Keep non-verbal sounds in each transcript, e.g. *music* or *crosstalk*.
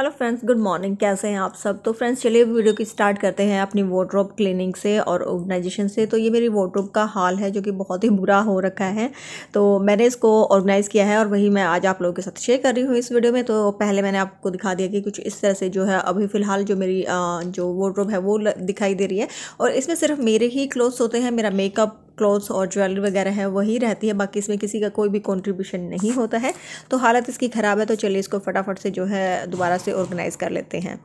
hello friends good morning कैसे हैं आप सब तो फ्रेंड्स चलिए वीडियो की स्टार्ट करते हैं अपनी वॉड्रॉप क्लिनिंग से और ऑर्गेनाइजेशन से तो ये मेरी वोड्रोप का हाल है जो कि बहुत ही बुरा हो रखा है तो मैंने इसको ऑर्गेनाइज़ किया है और वही मैं आज आप लोगों के साथ शेयर कर रही हूँ इस वीडियो में तो पहले मैंने आपको दिखा दिया कि कुछ इस तरह से जो है अभी फ़िलहाल जो मेरी जो वोड्रोप है वो दिखाई दे रही है और इसमें सिर्फ मेरे ही क्लोथ्स होते हैं मेरा मेकअप क्लोथ्स और ज्वेलरी वगैरह है वही रहती है बाकी इसमें किसी का कोई भी कॉन्ट्रीब्यूशन नहीं होता है तो हालत इसकी ख़राब है तो चलिए इसको फटाफट से जो है दोबारा से ऑर्गेनाइज़ कर लेते हैं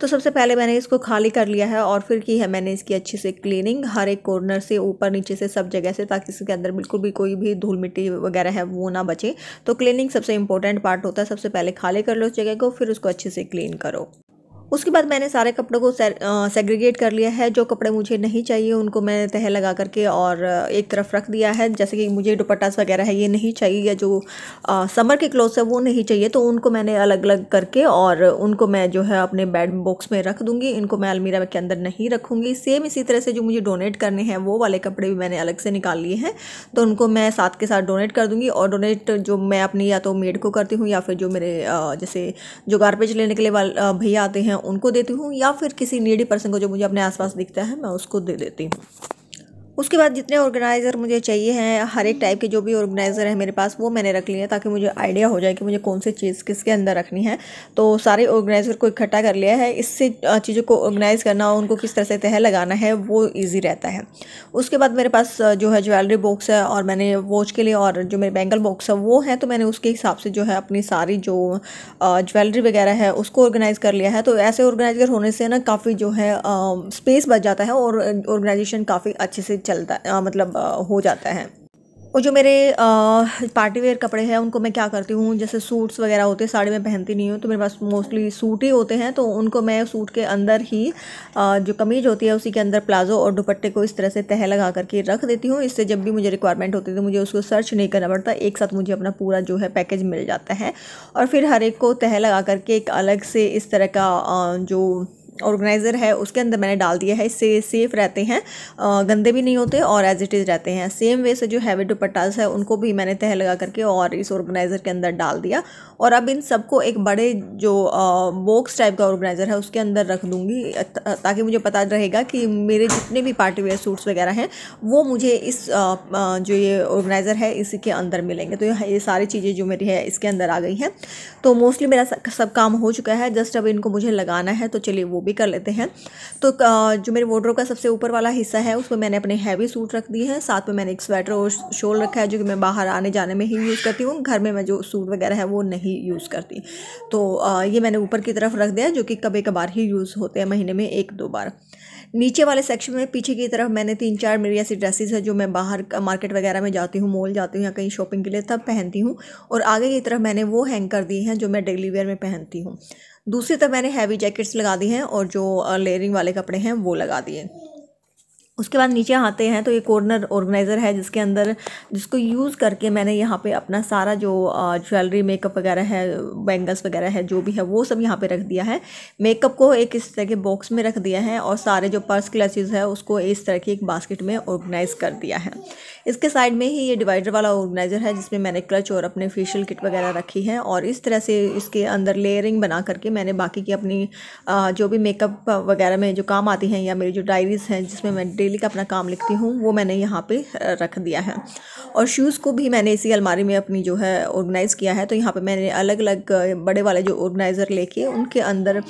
तो सबसे पहले मैंने इसको खाली कर लिया है और फिर की है मैंने इसकी अच्छे से क्लीनिंग हर एक कॉर्नर से ऊपर नीचे से सब जगह से ताकि इसके अंदर बिल्कुल भी कोई भी धूल मिट्टी वगैरह है वो ना बचे तो क्लीनिंग सबसे इंपॉर्टेंट पार्ट होता है सबसे पहले खाली कर लो उस जगह को फिर उसको अच्छे से क्लीन करो उसके बाद मैंने सारे कपड़ों को सेग्रीगेट कर लिया है जो कपड़े मुझे नहीं चाहिए उनको मैंने तह लगा करके और एक तरफ रख दिया है जैसे कि मुझे दुपट्टास वगैरह है ये नहीं चाहिए या जो आ, समर के क्लोथ्स है वो नहीं चाहिए तो उनको मैंने अलग अलग करके और उनको मैं जो है अपने बेड बॉक्स में रख दूँगी इनको मैं अलमीरा के अंदर नहीं रखूँगी सेम इसी तरह से जो मुझे डोनेट करने हैं वो वाले कपड़े भी मैंने अलग से निकाल लिए हैं तो उनको मैं साथ के साथ डोनेट कर दूँगी और डोनेट जो मैं अपनी या तो मेड को करती हूँ या फिर जो मेरे जैसे जो गारपेज लेने के लिए भैया आते हैं उनको देती हूँ या फिर किसी नीडी पर्सन को जो मुझे अपने आसपास दिखता है मैं उसको दे देती हूँ उसके बाद जितने ऑर्गेनाइज़र मुझे चाहिए हैं हर एक टाइप के जो भी ऑर्गेनाइज़र है मेरे पास वो मैंने रख लिए ताकि मुझे आइडिया हो जाए कि मुझे कौन सी चीज़ किसके अंदर रखनी है तो सारे ऑर्गेनाइज़र को इकट्ठा कर लिया है इससे चीज़ों को ऑर्गेनाइज़ करना और उनको किस तरह से तह लगाना है वो ईजी रहता है उसके बाद मेरे पास जो है ज्वेलरी बॉक्स है और मैंने वॉच के लिए और जो मेरे बैंगल बॉक्स है वो है तो मैंने उसके हिसाब से जो है अपनी सारी जो ज्वेलरी वगैरह है उसको ऑर्गेनाइज़ कर लिया है तो ऐसे ऑर्गेनाइज़र होने से ना काफ़ी जो है स्पेस बच जाता है और ऑर्गेनाइजेशन काफ़ी अच्छे से चलता आ, मतलब आ, हो जाता है और जो मेरे पार्टी वेयर कपड़े हैं उनको मैं क्या करती हूँ जैसे सूट्स वगैरह होते हैं साड़ी में पहनती नहीं हूँ तो मेरे पास मोस्टली सूट ही होते हैं तो उनको मैं सूट के अंदर ही जो कमीज होती है उसी के अंदर प्लाजो और दुपट्टे को इस तरह से तह लगा करके रख देती हूँ इससे जब भी मुझे रिक्वायरमेंट होती है तो मुझे उसको सर्च नहीं करना पड़ता एक साथ मुझे अपना पूरा जो है पैकेज मिल जाता है और फिर हर एक को तह लगा करके एक अलग से इस तरह का जो ऑर्गेनाइज़र है उसके अंदर मैंने डाल दिया है इससे सेफ़ रहते हैं गंदे भी नहीं होते और एज इट इज़ रहते हैं सेम वे से जो हैवी दुपट्टाज है उनको भी मैंने तह लगा करके और इस ऑर्गेनाइज़र के अंदर डाल दिया और अब इन सबको एक बड़े जो बॉक्स टाइप का ऑर्गेनाइज़र है उसके अंदर रख दूँगी ताकि मुझे पता रहेगा कि मेरे जितने भी पार्टी वेयर सूट्स वगैरह हैं वो मुझे इस जो ये ऑर्गेनाइज़र है इसी के अंदर मिलेंगे तो ये सारी चीज़ें जो मेरी है इसके अंदर आ गई हैं तो मोस्टली मेरा सब काम हो चुका है जस्ट अब इनको मुझे लगाना है तो चलिए वो भी भी कर लेते हैं तो जो मेरे वोड्रो का सबसे ऊपर वाला हिस्सा है उसमें मैंने अपने हैवी सूट रख दिए हैं साथ में मैंने एक स्वेटर और शोल रखा है जो कि मैं बाहर आने जाने में ही यूज़ करती हूँ घर में मैं जो सूट वगैरह है वो नहीं यूज़ करती तो ये मैंने ऊपर की तरफ रख दिया जो कि कभी कभार ही यूज़ होते हैं महीने में एक दो बार नीचे वाले सेक्शन में पीछे की तरफ मैंने तीन चार मेरी ऐसी ड्रेसेस है जो मैं बाहर मार्केट वगैरह में जाती हूँ मॉल जाती हूँ या कहीं शॉपिंग के लिए तब पहनती हूँ और आगे की तरफ मैंने वो हैंग कर दी हैं जो मैं डेली वेयर में पहनती हूँ दूसरी तरफ मैंने हैवी जैकेट्स लगा दी हैं और जो लेयरिंग वाले कपड़े हैं वो लगा दिए उसके बाद नीचे आते हैं तो ये कॉर्नर ऑर्गेनाइज़र है जिसके अंदर जिसको यूज़ करके मैंने यहाँ पे अपना सारा जो ज्वेलरी मेकअप वगैरह है बैंगल्स वगैरह है जो भी है वो सब यहाँ पे रख दिया है मेकअप को एक इस तरह के बॉक्स में रख दिया है और सारे जो पर्स क्लचेज़ है उसको इस तरह की एक बास्केट में ऑर्गेनाइज़ कर दिया है इसके साइड में ही ये डिवाइडर वाला ऑर्गेनाइज़र है जिसमें मैंने क्लच और अपने फेशियल किट वगैरह रखी है और इस तरह से इसके अंदर लेयरिंग बना करके मैंने बाकी की अपनी जो भी मेकअप वगैरह में जो काम आती हैं या मेरी जो डायरीज़ हैं जिसमें मैं डेली का अपना काम लिखती हूँ वो मैंने यहाँ पे रख दिया है और शूज़ को भी मैंने इसी अलमारी में अपनी जो है ऑर्गेनाइज़ किया है तो यहाँ पे मैंने अलग अलग बड़े वाले जो ऑर्गेनाइज़र लेके उनके अंदर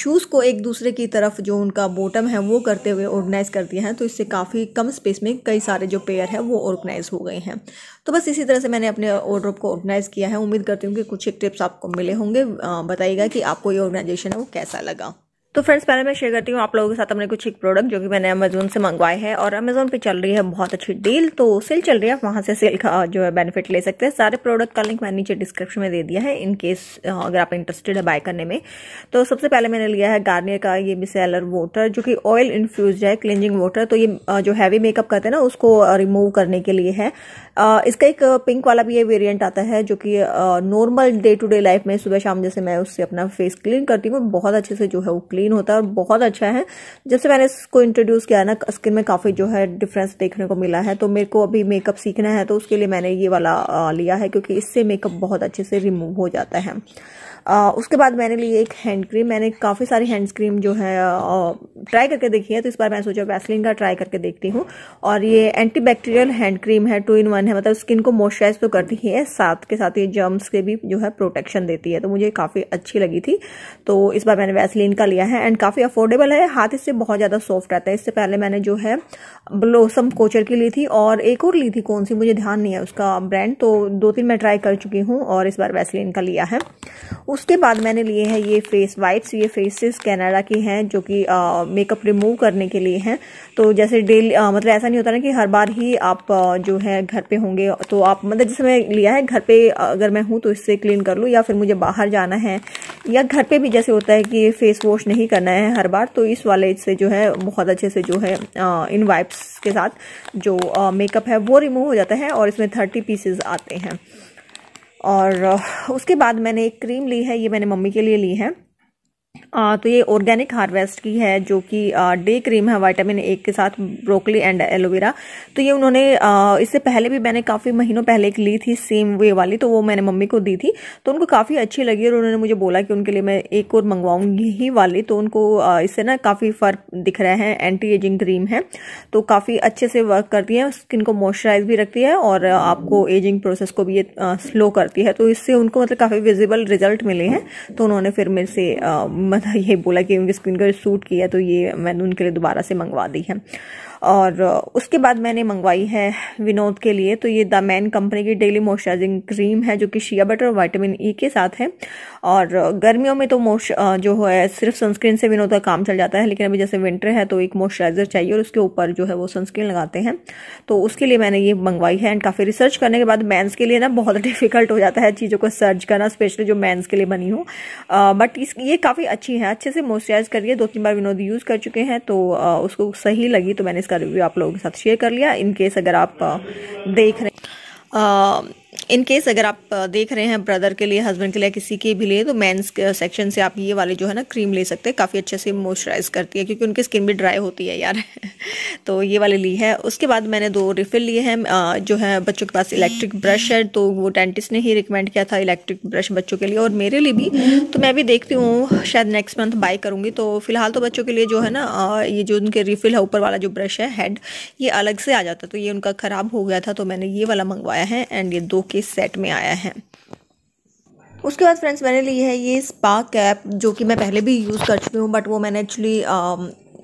शूज़ को एक दूसरे की तरफ जो उनका बॉटम है वो करते हुए ऑर्गेनाइज़ कर दिया है तो इससे काफ़ी कम स्पेस में कई सारे जो पेयर है वो ऑर्गेनाइज़ हो गए हैं तो बस इसी तरह से मैंने अपने ऑर्डर को ऑर्गेनाइज़ किया है उम्मीद करती हूँ कि कुछ एक टिप्स आपको मिले होंगे बताइएगा कि आपको ये ऑर्गेनाइजेशन है वो कैसा लगा तो फ्रेंड्स पहले मैं शेयर करती हूँ आप लोगों के साथ अपने कुछ एक प्रोडक्ट जो कि मैंने अमेजोन से मंगवाए हैं और अमेजोन पे चल रही है बहुत अच्छी डील तो सेल चल रही है आप वहाँ से सेल का जो है बेनिफिट ले सकते हैं सारे प्रोडक्ट का लिंक मैंने नीचे डिस्क्रिप्शन में दे दिया है इन केस अगर आप इंटरेस्टेड है बाय करने में तो सबसे पहले मैंने लिया है गार्नियर का ये मिसेलर वाटर जो कि ऑयल इन्फ्यूज है क्लिनजिंग वाटर तो ये जो हैवी मेकअप करते हैं ना उसको रिमूव करने के लिए है इसका एक पिंक वाला भी ये वेरियंट आता है जो कि normal day to day life में सुबह शाम जैसे मैं उससे अपना फेस क्लीन करती हूँ बहुत अच्छे से जो है वो क्लीन मसलिन होता है और बहुत अच्छा है जब से मैंने इसको इंट्रोड्यूस किया ना स्किन में काफ़ी जो है डिफरेंस देखने को मिला है तो मेरे को अभी मेकअप सीखना है तो उसके लिए मैंने ये वाला लिया है क्योंकि इससे मेकअप बहुत अच्छे से रिमूव हो जाता है आ, उसके बाद मैंने लिए एक हैंड क्रीम मैंने काफ़ी सारी हैंड क्रीम जो है ट्राई करके देखी है तो इस बार मैंने सोचा वैसलिन का ट्राई करके देखती हूँ और ये एंटी बैक्टीरियल हैंड क्रीम है टू इन वन है मतलब स्किन को मॉइस्चराइज तो करती है साथ के साथ ये जर्म्स के भी जो है प्रोटेक्शन देती है तो मुझे काफ़ी अच्छी लगी थी तो इस बार मैंने वैसलिन का लिया है एंड काफ़ी अफोर्डेबल है हाथ इससे बहुत ज़्यादा सॉफ्ट रहता है इससे पहले मैंने जो है ब्लोसम कोचर की ली थी और एक और ली थी कौन सी मुझे ध्यान नहीं है उसका ब्रांड तो दो तीन मैं ट्राई कर चुकी हूँ और इस बार वैसलिन का लिया है उसके बाद मैंने लिए हैं ये फेस वाइप्स ये फेसेस कैनाडा की हैं जो कि मेकअप रिमूव करने के लिए हैं तो जैसे डेली मतलब ऐसा नहीं होता ना कि हर बार ही आप आ, जो है घर पे होंगे तो आप मतलब जैसे मैं लिया है घर पे अगर मैं हूँ तो इससे क्लीन कर लूँ या फिर मुझे बाहर जाना है या घर पे भी जैसे होता है कि फेस वॉश नहीं करना है हर बार तो इस वाले से जो है बहुत अच्छे से जो है आ, इन वाइप्स के साथ जो मेकअप है वो रिमूव हो जाता है और इसमें थर्टी पीसेज आते हैं और उसके बाद मैंने एक क्रीम ली है ये मैंने मम्मी के लिए ली है आ, तो ये ऑर्गेनिक हार्वेस्ट की है जो कि डे क्रीम है विटामिन ए के साथ ब्रोकली एंड एलोवेरा तो ये उन्होंने इससे पहले भी मैंने काफ़ी महीनों पहले एक ली थी सेम वे वाली तो वो मैंने मम्मी को दी थी तो उनको काफ़ी अच्छी लगी और उन्होंने मुझे बोला कि उनके लिए मैं एक और मंगवाऊंगी ही वाली तो उनको इससे ना काफ़ी फ़र्क दिख रहा है एंटी एजिंग क्रीम है तो काफ़ी अच्छे से वर्क करती है स्किन को मॉइस्चराइज भी रखती है और आपको एजिंग प्रोसेस को भी ये स्लो करती है तो इससे उनको मतलब काफ़ी विजिबल रिजल्ट मिले हैं तो उन्होंने फिर मेरे से मतलब ये बोला कि उनके स्किन का सूट किया तो ये मैंने उनके लिए दोबारा से मंगवा दी है और उसके बाद मैंने मंगवाई है विनोद के लिए तो ये द मैन कंपनी की डेली मॉइस्चराइजिंग क्रीम है जो कि शिया बटर और वाइटामिन ई e के साथ है और गर्मियों में तो मोश जो है सिर्फ सनस्क्रीन से विनोद का काम चल जाता है लेकिन अभी जैसे विंटर है तो एक मॉइस्चराइजर चाहिए और उसके ऊपर जो है वो सनस्क्रीन लगाते हैं तो उसके लिए मैंने ये मंगवाई है एंड काफ़ी रिसर्च करने के बाद मैंस के लिए ना बहुत *laughs* डिफिकल्ट हो जाता है चीज़ों को सर्च करना स्पेशली जो मैंस के लिए बनी हो बट इस ये काफ़ी अच्छी है अच्छे से मॉइस्चराइज करिए दो तीन बार विनोद यूज़ कर चुके हैं तो उसको सही लगी तो मैंने इसका इसका रिव्यू आप लोगों के साथ शेयर कर लिया इनकेस अगर आप देख रहे हैं इन केस अगर आप देख रहे हैं ब्रदर के लिए हस्बैंड के लिए किसी के भी लिए तो मेंस सेक्शन से आप ये वाले जो है ना क्रीम ले सकते हैं काफ़ी अच्छे से मॉइस्चराइज करती है क्योंकि उनकी स्किन भी ड्राई होती है यार *laughs* तो ये वाले ली है उसके बाद मैंने दो रिफिल लिए हैं जो है बच्चों के पास इलेक्ट्रिक ब्रश है तो वो डेंटिस्ट ने ही रिकमेंड किया था इलेक्ट्रिक ब्रश बच्चों के लिए और मेरे लिए भी तो मैं भी देखती हूँ शायद नेक्स्ट मंथ बाई करूँगी तो फिलहाल तो बच्चों के लिए जो है ना ये जो उनके रिफिल है ऊपर वाला जो ब्रश है हेड ये अलग से आ जाता तो ये उनका ख़राब हो गया था तो मैंने ये वाला मंगवाया है एंड ये दो केस इस सेट में आया है उसके बाद फ्रेंड्स मैंने ली है ये स्पा कैप जो कि मैं पहले भी यूज़ कर चुकी हूँ बट वो मैंने एक्चुअली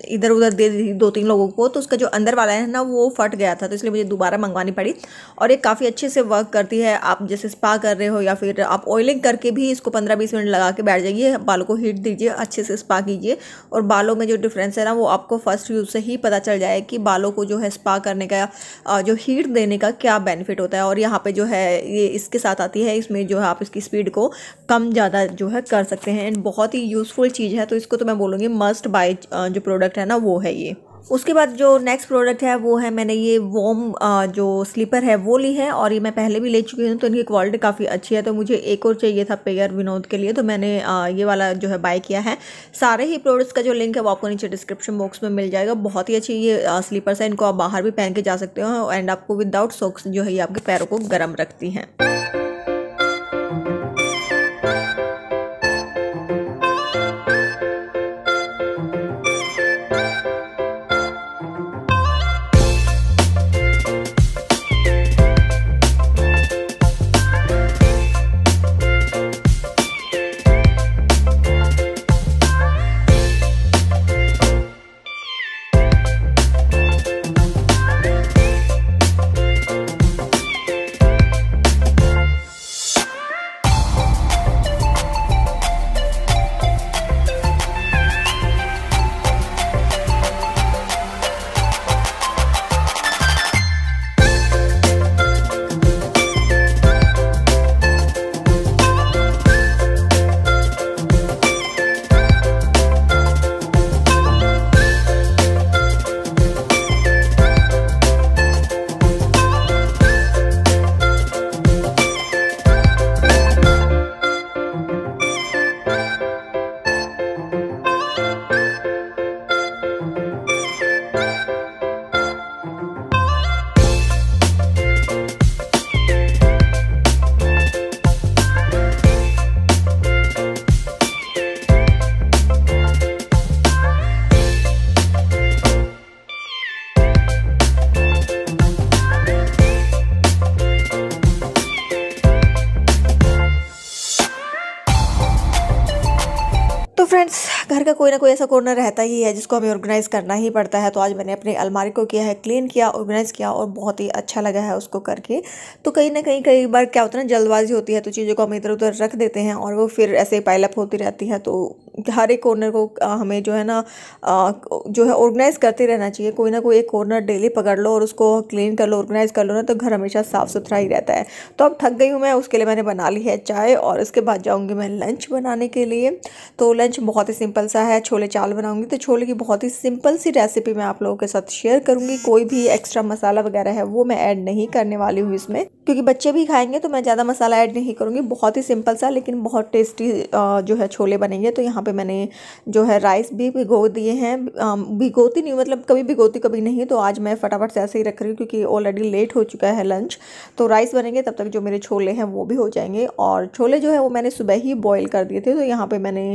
इधर उधर दे दी दो तीन लोगों को तो उसका जो अंदर वाला है ना वो फट गया था तो इसलिए मुझे दोबारा मंगवानी पड़ी और ये काफ़ी अच्छे से वर्क करती है आप जैसे स्पा कर रहे हो या फिर आप ऑयलिंग करके भी इसको पंद्रह बीस मिनट लगा के बैठ जाइए बालों को हीट दीजिए अच्छे से स्पा कीजिए और बालों में जो डिफरेंस है ना वो आपको फर्स्ट यूज़ से ही पता चल जाए कि बालों को जो है स्पा करने का जो हीट देने का क्या बेनिफिट होता है और यहाँ पर जो है ये इसके साथ आती है इसमें जो है आप इसकी स्पीड को कम ज़्यादा जो है कर सकते हैं एंड बहुत ही यूज़फुल चीज़ है तो इसको तो मैं बोलूँगी मस्ट बाई जो प्रोडक्ट प्रोडक्ट है ना वो है ये उसके बाद जो नेक्स्ट प्रोडक्ट है वो है मैंने ये वॉम जो स्लीपर है वो ली है और ये मैं पहले भी ले चुकी हूँ तो इनकी क्वालिटी काफ़ी अच्छी है तो मुझे एक और चाहिए था पेयर विनोद के लिए तो मैंने ये वाला जो है बाय किया है सारे ही प्रोडक्ट्स का जो लिंक है वो आपको नीचे डिस्क्रिप्शन बॉक्स में मिल जाएगा बहुत ही अच्छी ये स्लीपर्स है इनको आप बाहर भी पहन के जा सकते हो एंड आपको विदाउट सॉक्स जो है ये आपके पैरों को गर्म रखती हैं घर का कोई ना कोई ऐसा कॉर्नर रहता ही है जिसको हमें ऑर्गेनाइज करना ही पड़ता है तो आज मैंने अपनी अलमारी को किया है क्लीन किया ऑर्गेनाइज किया और बहुत ही अच्छा लगा है उसको करके तो कहीं ना कहीं कई बार क्या होता है ना जल्दबाजी होती है तो चीज़ों को हम इधर उधर रख देते हैं और वो फिर ऐसे पाइलअप होती रहती है तो हर एक कॉर्नर को हमें जो है ना जो है ऑर्गेनाइज करते रहना चाहिए कोई ना कोई एक कॉर्नर डेली पकड़ लो और उसको क्लीन कर लो ऑर्गेनाइज कर लो ना तो घर हमेशा साफ़ सुथरा ही रहता है तो अब थक गई हूँ मैं उसके लिए मैंने बना ली है चाय और उसके बाद जाऊँगी मैं लंच बनाने के लिए तो लंच बहुत ही सिंपल सिंपल सा है छोले चावल बनाऊंगी तो छोले की बहुत ही सिंपल सी रेसिपी मैं आप लोगों के साथ शेयर करूंगी कोई भी एक्स्ट्रा मसाला वगैरह है वो मैं ऐड नहीं करने वाली हूँ इसमें क्योंकि बच्चे भी खाएंगे तो मैं ज़्यादा मसाला ऐड नहीं करूँगी बहुत ही सिंपल सा लेकिन बहुत टेस्टी जो है छोले बनेंगे तो यहाँ पर मैंने जो है राइस भी भिगो दिए हैं भिगोती नहीं मतलब कभी भिगोती कभी नहीं तो आज मैं फटाफट से ऐसे ही रख रही हूँ क्योंकि ऑलरेडी लेट हो चुका है लंच तो राइस बनेंगे तब तक जो मेरे छोले हैं वो भी हो जाएंगे और छोले जो है वो मैंने सुबह ही बॉयल कर दिए थे तो यहाँ पे मैंने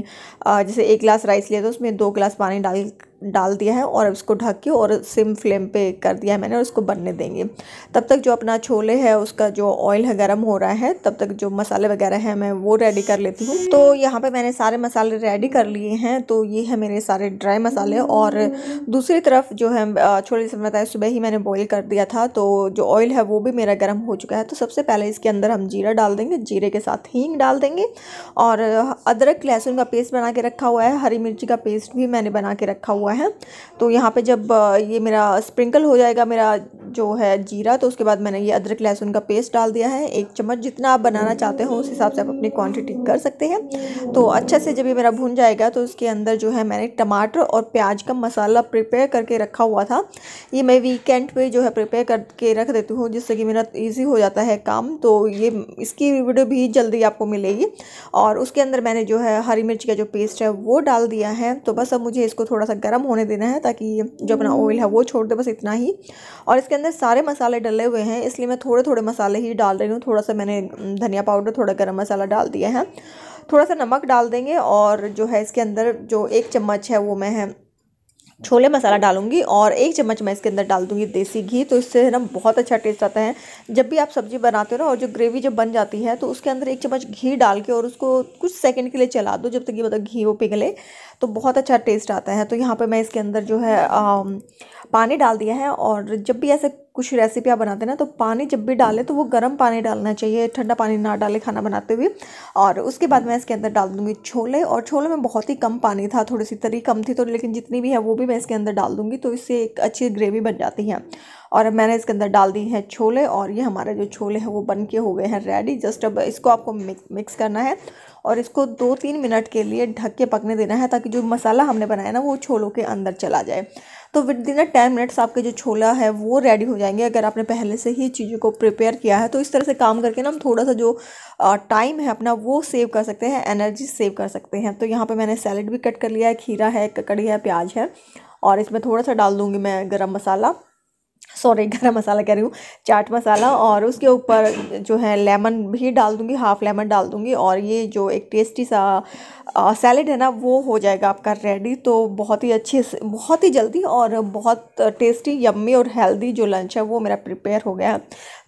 जैसे एक ग्लास राइस लिया था उसमें दो गिलास पानी डाल डाल दिया है और इसको ढक के और सिम फ्लेम पे कर दिया है मैंने और इसको बनने देंगे तब तक जो अपना छोले है उसका जो ऑयल है गर्म हो रहा है तब तक जो मसाले वगैरह हैं मैं वो रेडी कर लेती हूँ तो यहाँ पे मैंने सारे मसाले रेडी कर लिए हैं तो ये है मेरे सारे ड्राई मसाले और दूसरी तरफ जो है छोले जैसे बताया सुबह ही मैंने बॉयल कर दिया था तो जो ऑयल है वो भी मेरा गर्म हो चुका है तो सबसे पहले इसके अंदर हम जीरा डाल देंगे जीरे के साथ हींग डाल देंगे और अदरक लहसुन का पेस्ट बना के रखा हुआ है हरी मिर्ची का पेस्ट भी मैंने बना के रखा हुआ है हुआ है तो यहाँ पे जब ये मेरा स्प्रिंकल हो जाएगा मेरा जो है जीरा तो उसके बाद मैंने ये अदरक लहसुन का पेस्ट डाल दिया है एक चम्मच जितना आप बनाना चाहते हो उस हिसाब से आप अपनी क्वांटिटी कर सकते हैं तो अच्छे से जब ये मेरा भून जाएगा तो उसके अंदर जो है मैंने टमाटर और प्याज का मसाला प्रिपेयर करके रखा हुआ था ये मैं वीकेंड पर जो है प्रिपेयर करके रख देती हूँ जिससे कि मेरा ईजी हो जाता है काम तो ये इसकी वीडियो भी जल्दी आपको मिलेगी और उसके अंदर मैंने जो है हरी मिर्च का जो पेस्ट है वो डाल दिया है तो बस अब मुझे इसको थोड़ा सा गर्म होने देना है ताकि जो अपना ऑयल है वो छोड़ दे बस इतना ही और इसके अंदर अंदर सारे मसाले डले हुए हैं इसलिए मैं थोड़े थोड़े मसाले ही डाल रही हूँ थोड़ा सा मैंने धनिया पाउडर थोड़ा गर्म मसाला डाल दिया है थोड़ा सा नमक डाल देंगे और जो है इसके अंदर जो एक चम्मच है वो मैं है छोले मसाला डालूंगी और एक चम्मच मैं इसके अंदर डाल दूंगी देसी घी तो इससे है ना बहुत अच्छा टेस्ट आता है जब भी आप सब्ज़ी बनाते हो ना और जो ग्रेवी जब बन जाती है तो उसके अंदर एक चम्मच घी डाल के और उसको कुछ सेकंड के लिए चला दो जब तक ये मतलब घी वो पिघले तो बहुत अच्छा टेस्ट आता है तो यहाँ पर मैं इसके अंदर जो है आ, पानी डाल दिया है और जब भी ऐसे कुछ रेसिपियाँ बनाते हैं ना तो पानी जब भी डालें तो वो गर्म पानी डालना चाहिए ठंडा पानी ना डालें खाना बनाते हुए और उसके बाद मैं इसके अंदर डाल दूँगी छोले और छोले में बहुत ही कम पानी था थोड़ी सी तरी कम थी तो लेकिन जितनी भी है वो भी मैं इसके अंदर डाल दूँगी तो इससे एक अच्छी ग्रेवी बन जाती है और मैंने इसके अंदर डाल दी है छोले और ये हमारे जो छोले हैं वो बन के हो गए हैं रेडी जस्ट अब इसको आपको मिक्स करना है और इसको दो तीन मिनट के लिए ढक के पकने देना है ताकि जो मसाला हमने बनाया ना वो छोलों के अंदर चला जाए तो विद इन टेन मिनट्स आपके जो छोला है वो रेडी हो जाएंगे अगर आपने पहले से ही चीज़ों को प्रिपेयर किया है तो इस तरह से काम करके ना हम थोड़ा सा जो टाइम है अपना वो सेव कर सकते हैं एनर्जी सेव कर सकते हैं तो यहाँ पर मैंने सैलड भी कट कर लिया है खीरा है ककड़ी है प्याज है और इसमें थोड़ा सा डाल दूँगी मैं गर्म मसाला सॉरी गरम मसाला कह रही हूँ चाट मसाला और उसके ऊपर जो है लेमन भी डाल दूँगी हाफ़ लेमन डाल दूँगी और ये जो एक टेस्टी सा सैलड है ना वो हो जाएगा आपका रेडी तो बहुत ही अच्छे से बहुत ही जल्दी और बहुत टेस्टी यम्मी और हेल्दी जो लंच है वो मेरा प्रिपेयर हो गया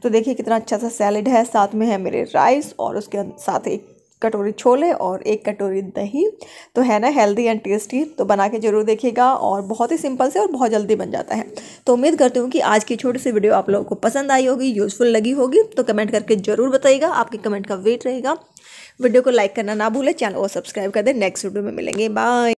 तो देखिए कितना अच्छा सा सैलड है साथ में है मेरे राइस और उसके साथ एक कटोरी छोले और एक कटोरी दही तो है ना हेल्दी एंड टेस्टी तो बना के ज़रूर देखिएगा और बहुत ही सिंपल से और बहुत जल्दी बन जाता है तो उम्मीद करती हूँ कि आज की छोटी सी वीडियो आप लोगों को पसंद आई होगी यूज़फुल लगी होगी तो कमेंट करके ज़रूर बताइएगा आपके कमेंट का वेट रहेगा वीडियो को लाइक करना ना भूलें चैनल को सब्सक्राइब कर दें नेक्स्ट वीडियो में मिलेंगे बाय